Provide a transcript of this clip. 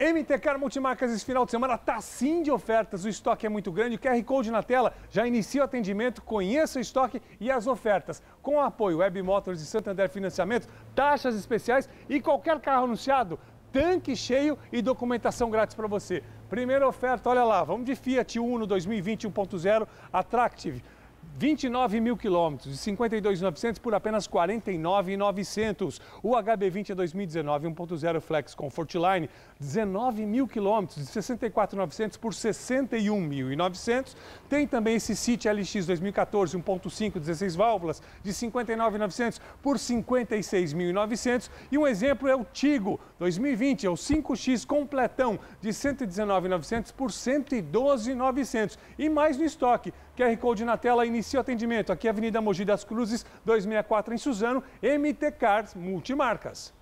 MTK Multimarcas esse final de semana tá sim de ofertas, o estoque é muito grande, o QR Code na tela, já inicia o atendimento, conheça o estoque e as ofertas. Com o apoio Web Motors e Santander Financiamentos, taxas especiais e qualquer carro anunciado, tanque cheio e documentação grátis para você. Primeira oferta, olha lá, vamos de Fiat Uno 2020 1.0 Attractive. 29 mil quilômetros e 52.900 por apenas 49.900. O HB20 é 2019 1.0 Flex Comfort Line, 19 mil quilômetros e 64.900 por 61.900. Tem também esse City LX 2014 1.5 16 válvulas de 59.900 por 56.900. E um exemplo é o Tigo 2020, é o 5X completão de 119.900 por 112.900. E mais no estoque, QR Code na tela inicial inicia o atendimento aqui, Avenida Mogi das Cruzes, 264 em Suzano, MT Cars Multimarcas.